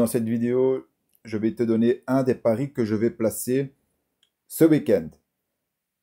Dans cette vidéo, je vais te donner un des paris que je vais placer ce week-end.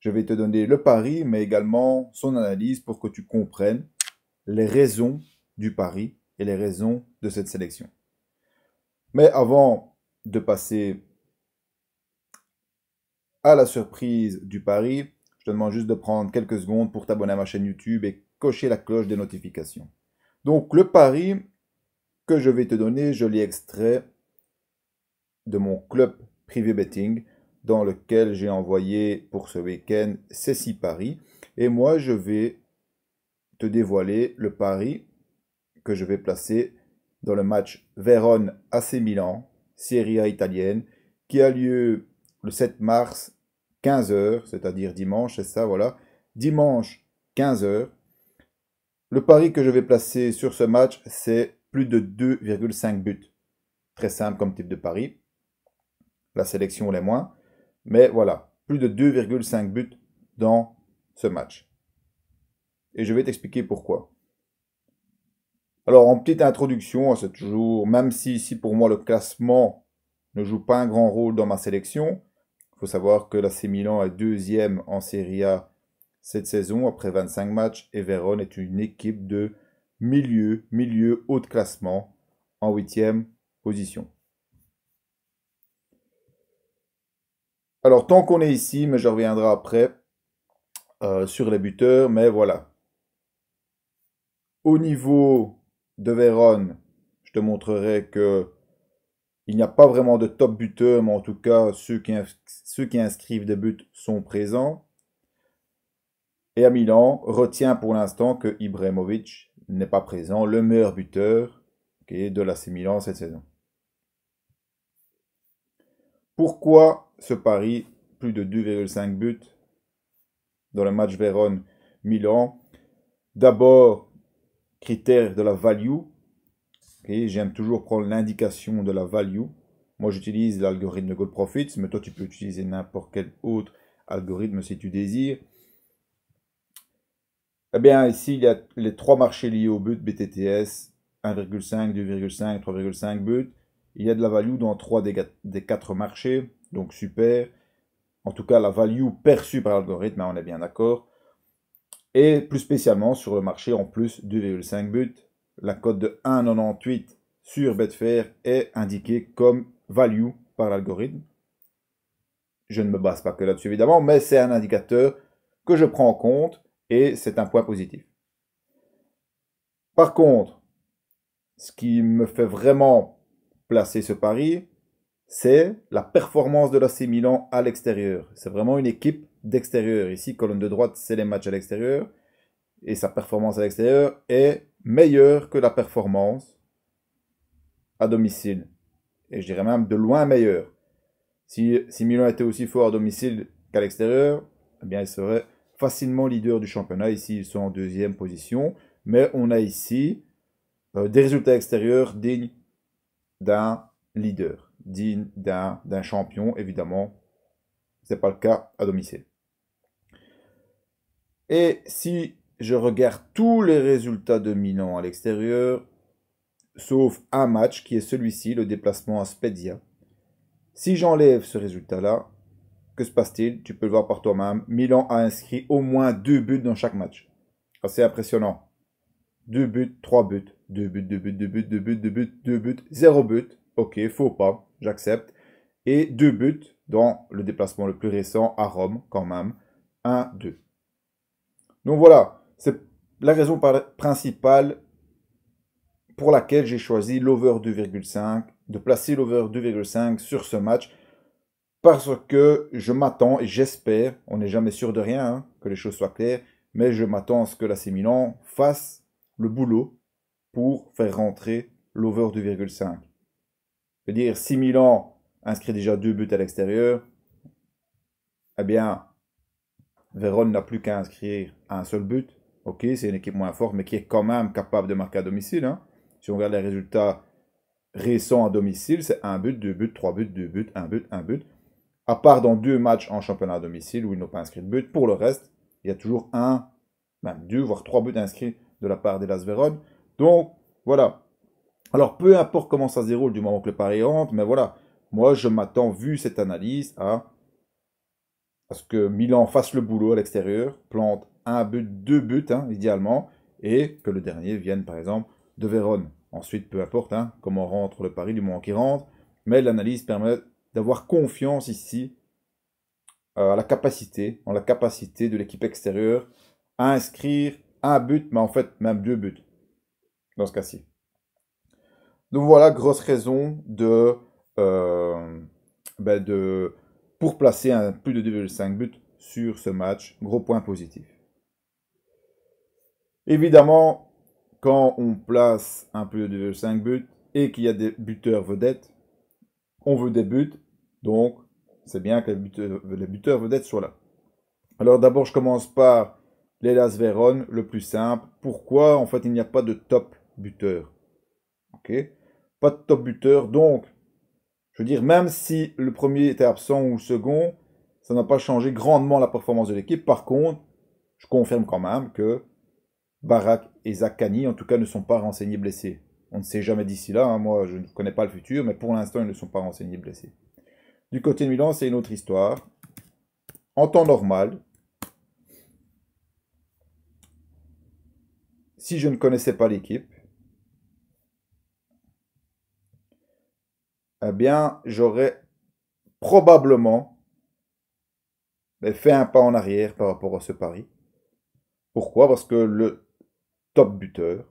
Je vais te donner le pari, mais également son analyse pour que tu comprennes les raisons du pari et les raisons de cette sélection. Mais avant de passer à la surprise du pari, je te demande juste de prendre quelques secondes pour t'abonner à ma chaîne YouTube et cocher la cloche des notifications. Donc le pari que je vais te donner, je l'ai extrait de mon club privé betting dans lequel j'ai envoyé pour ce week-end ces paris. Et moi, je vais te dévoiler le pari que je vais placer dans le match Vérone AC Milan, Serie A italienne, qui a lieu le 7 mars 15h, c'est-à-dire dimanche, c'est ça, voilà. Dimanche 15h. Le pari que je vais placer sur ce match, c'est plus de 2,5 buts. Très simple comme type de pari. La sélection les moins. Mais voilà, plus de 2,5 buts dans ce match. Et je vais t'expliquer pourquoi. Alors, en petite introduction, hein, c'est toujours, même si ici pour moi le classement ne joue pas un grand rôle dans ma sélection, faut savoir que l'AC Milan est deuxième en Serie A cette saison après 25 matchs et Vérone est une équipe de milieu, milieu, haut de classement, en huitième position. Alors, tant qu'on est ici, mais je reviendrai après euh, sur les buteurs, mais voilà. Au niveau de Vérone, je te montrerai que il n'y a pas vraiment de top buteur, mais en tout cas, ceux qui, ceux qui inscrivent des buts sont présents. Et à Milan, retient pour l'instant que Ibrahimovic n'est pas présent, le meilleur buteur est de la Milan cette saison. Pourquoi ce pari plus de 2,5 buts dans le match Vérone-Milan D'abord, critère de la value. J'aime toujours prendre l'indication de la value. Moi, j'utilise l'algorithme de Goal Profits, mais toi, tu peux utiliser n'importe quel autre algorithme si tu désires. Eh bien, ici, il y a les trois marchés liés au but BTTS, 1,5, 2,5, 3,5 buts. Il y a de la value dans trois des, quatre marchés, donc super. En tout cas, la value perçue par l'algorithme, hein, on est bien d'accord. Et plus spécialement sur le marché, en plus 2,5 buts, la cote de 1,98 sur Betfair est indiquée comme value par l'algorithme. Je ne me base pas que là-dessus évidemment, mais c'est un indicateur que je prends en compte et c'est un point positif. Par contre, ce qui me fait vraiment placer ce pari, c'est la performance de l'AC Milan à l'extérieur. C'est vraiment une équipe d'extérieur. Ici, colonne de droite, c'est les matchs à l'extérieur. Et sa performance à l'extérieur est meilleure que la performance à domicile. Et je dirais même de loin meilleure. Si, si Milan était aussi fort à domicile qu'à l'extérieur, eh bien, il serait facilement leader du championnat. Ici, ils sont en deuxième position. Mais on a ici euh, des résultats extérieurs dignes d'un leader, dignes d'un champion. Évidemment, ce n'est pas le cas à domicile. Et si je regarde tous les résultats de Milan à l'extérieur, sauf un match qui est celui-ci, le déplacement à Spedia, si j'enlève ce résultat-là, que se passe-t-il Tu peux le voir par toi-même. Milan a inscrit au moins deux buts dans chaque match. Assez impressionnant. Deux buts, trois buts, deux buts, deux buts, deux buts, deux buts, deux buts, deux buts, zéro but. Ok, faux pas, j'accepte. Et deux buts dans le déplacement le plus récent à Rome, quand même. 1, 2. Donc voilà, c'est la raison principale pour laquelle j'ai choisi l'over 2,5, de placer l'over 2,5 sur ce match parce que je m'attends et j'espère, on n'est jamais sûr de rien, hein, que les choses soient claires, mais je m'attends à ce que la Milan fasse le boulot pour faire rentrer l'over 2,5. C'est-à-dire, 6.000 Milan inscrit déjà deux buts à l'extérieur, eh bien, Vérone n'a plus qu'à inscrire un seul but. Ok, c'est une équipe moins forte, mais qui est quand même capable de marquer à domicile. Hein. Si on regarde les résultats récents à domicile, c'est un but, deux buts, trois buts, deux buts, un but, un but à part dans deux matchs en championnat à domicile où ils n'ont pas inscrit de but. Pour le reste, il y a toujours un, même deux, voire trois buts inscrits de la part des Las Donc, voilà. Alors, peu importe comment ça se déroule du moment que le pari rentre, mais voilà. Moi, je m'attends, vu cette analyse, à, ce que Milan fasse le boulot à l'extérieur, plante un but, deux buts, hein, idéalement, et que le dernier vienne, par exemple, de Vérone. Ensuite, peu importe hein, comment rentre le pari du moment qu'il rentre, mais l'analyse permet d'avoir confiance ici euh, à la capacité, en la capacité de l'équipe extérieure à inscrire un but, mais en fait même deux buts dans ce cas-ci. Donc voilà, grosse raison de, euh, ben de pour placer un, plus de 2,5 buts sur ce match. Gros point positif. Évidemment, quand on place un plus de 2,5 buts et qu'il y a des buteurs vedettes, on veut des buts donc, c'est bien que le buteur, le soient là. Alors d'abord, je commence par l'Elas Véron, le plus simple. Pourquoi en fait il n'y a pas de top buteur Ok Pas de top buteur, donc je veux dire, même si le premier était absent ou le second, ça n'a pas changé grandement la performance de l'équipe. Par contre, je confirme quand même que Barak et Zakani, en tout cas, ne sont pas renseignés blessés. On ne sait jamais d'ici là, hein. moi je ne connais pas le futur, mais pour l'instant, ils ne sont pas renseignés blessés. Du côté de Milan, c'est une autre histoire. En temps normal, si je ne connaissais pas l'équipe, eh bien, j'aurais probablement fait un pas en arrière par rapport à ce pari. Pourquoi Parce que le top buteur,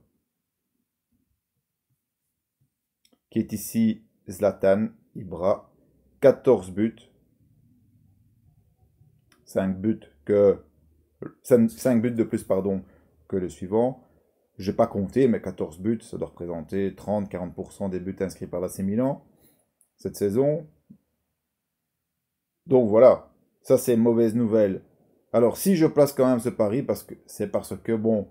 qui est ici Zlatan Ibra, 14 buts. 5 buts que 5 buts de plus pardon que le suivant. Je n'ai pas compté, mais 14 buts, ça doit représenter 30-40% des buts inscrits par l'AC Milan cette saison. Donc voilà, ça c'est mauvaise nouvelle. Alors si je place quand même ce pari, parce que c'est parce que bon,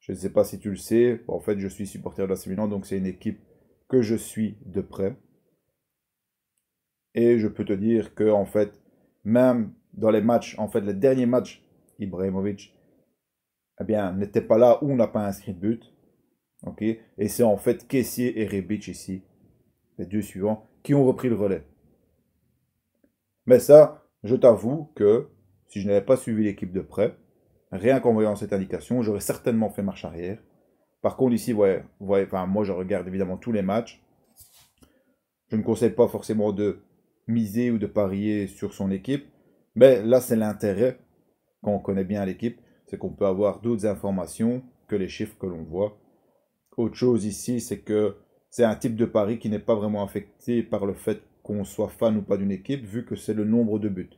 je ne sais pas si tu le sais, en fait je suis supporter de la Milan, donc c'est une équipe que je suis de près. Et je peux te dire que, en fait, même dans les matchs, en fait, les derniers matchs, Ibrahimovic, eh bien, n'était pas là où on n'a pas inscrit de but. ok et c'est en fait Kessier et Rebic ici, les deux suivants, qui ont repris le relais. Mais ça, je t'avoue que si je n'avais pas suivi l'équipe de près, rien qu'en voyant cette indication, j'aurais certainement fait marche arrière. Par contre, ici, ouais, voyez, enfin, moi je regarde évidemment tous les matchs. Je ne conseille pas forcément de miser ou de parier sur son équipe. Mais ben là, c'est l'intérêt, quand on connaît bien l'équipe, c'est qu'on peut avoir d'autres informations que les chiffres que l'on voit. Autre chose ici, c'est que c'est un type de pari qui n'est pas vraiment affecté par le fait qu'on soit fan ou pas d'une équipe, vu que c'est le nombre de buts.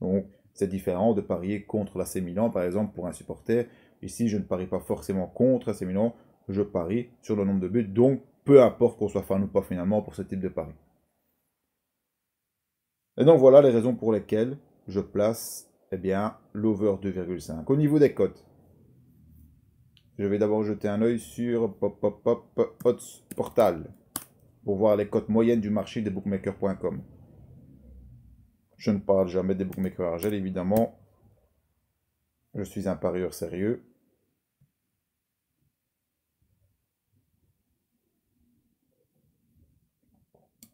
Donc, c'est différent de parier contre l'AC Milan, par exemple, pour un supporter. Ici, je ne parie pas forcément contre l'AC Milan, je parie sur le nombre de buts. Donc, peu importe qu'on soit fan ou pas finalement pour ce type de pari. Et donc voilà les raisons pour lesquelles je place eh bien, l'over 2,5. Au niveau des cotes, je vais d'abord jeter un œil sur pop, Portal pour voir les cotes moyennes du marché des bookmakers.com. Je ne parle jamais des bookmakers Argel, évidemment. Je suis un parieur sérieux.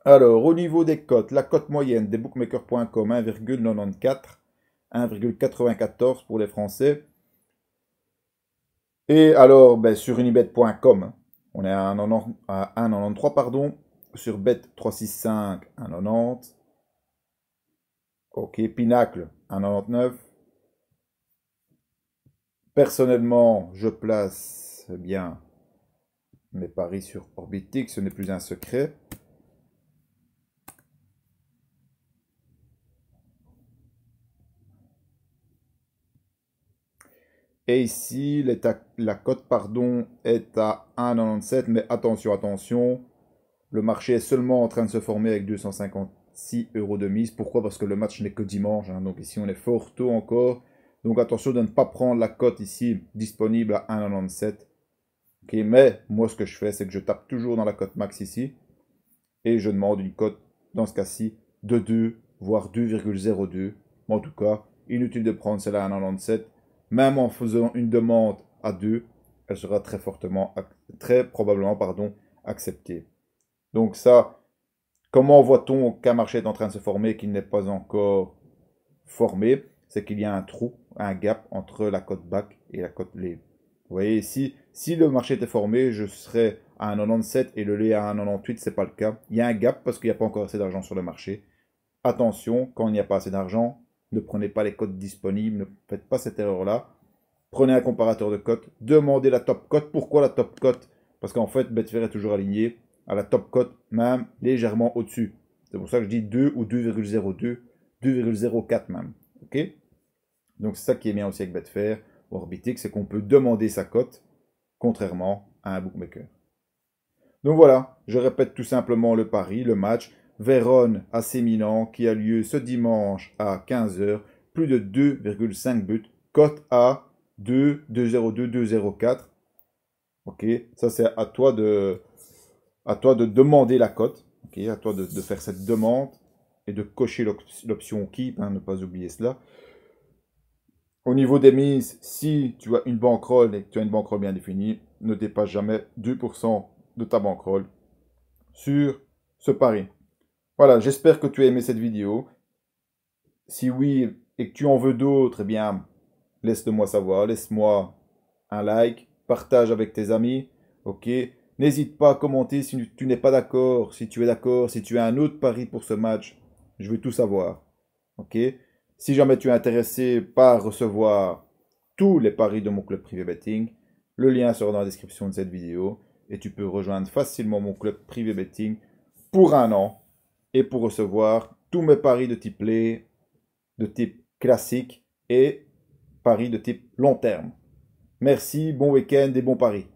Alors, au niveau des cotes, la cote moyenne des bookmakers.com 1,94, 1,94 pour les Français. Et alors, ben, sur unibet.com, on est à 1,93, pardon. Sur bet365, 1,90. Ok, Pinacle, 1,99. Personnellement, je place bien mes paris sur Orbitix. ce n'est plus un secret. Et ici, la cote pardon, est à 1,97. Mais attention, attention. Le marché est seulement en train de se former avec 256 euros de mise. Pourquoi Parce que le match n'est que dimanche. Hein, donc ici, on est fort tôt encore. Donc attention de ne pas prendre la cote ici disponible à 1,97. mais moi, ce que je fais, c'est que je tape toujours dans la cote max ici. Et je demande une cote, dans ce cas-ci, de 2, voire 2,02. en tout cas, inutile de prendre celle-là à 1,97 même en faisant une demande à deux, elle sera très fortement, très probablement, pardon, acceptée. Donc ça, comment voit-on qu'un marché est en train de se former qu'il n'est pas encore formé C'est qu'il y a un trou, un gap entre la cote bac et la cote lait. Vous voyez ici, si le marché était formé, je serais à 1,97 et le lait à 1,98, c'est pas le cas. Il y a un gap parce qu'il n'y a pas encore assez d'argent sur le marché. Attention, quand il n'y a pas assez d'argent, ne prenez pas les cotes disponibles, ne faites pas cette erreur-là. Prenez un comparateur de cotes, demandez la top cote. Pourquoi la top cote Parce qu'en fait, Betfair est toujours aligné à la top cote, même légèrement au-dessus. C'est pour ça que je dis 2 ou 2,02, 2,04 même. OK Donc c'est ça qui est bien aussi avec Betfair, Orbitix, c'est qu'on peut demander sa cote, contrairement à un bookmaker. Donc voilà, je répète tout simplement le pari, le match. Vérone à Sémilan qui a lieu ce dimanche à 15h. Plus de 2,5 buts. Cote à 2, 2,02, 2,04. Ok, ça c'est à toi de, à toi de demander la cote. Ok, à toi de, faire cette demande et de cocher l'option keep, hein, ne pas oublier cela. Au niveau des mises, si tu as une bankroll et que tu as une bankroll bien définie, ne dépasse jamais 2% de ta bankroll sur ce pari. Voilà, j'espère que tu as aimé cette vidéo. Si oui, et que tu en veux d'autres, eh bien, laisse moi savoir, laisse-moi un like, partage avec tes amis, ok N'hésite pas à commenter si tu n'es pas d'accord, si tu es d'accord, si tu as un autre pari pour ce match, je veux tout savoir, ok Si jamais tu es intéressé par recevoir tous les paris de mon club privé betting, le lien sera dans la description de cette vidéo et tu peux rejoindre facilement mon club privé betting pour un an et pour recevoir tous mes paris de type play, de type classique et paris de type long terme. Merci, bon week-end et bon paris.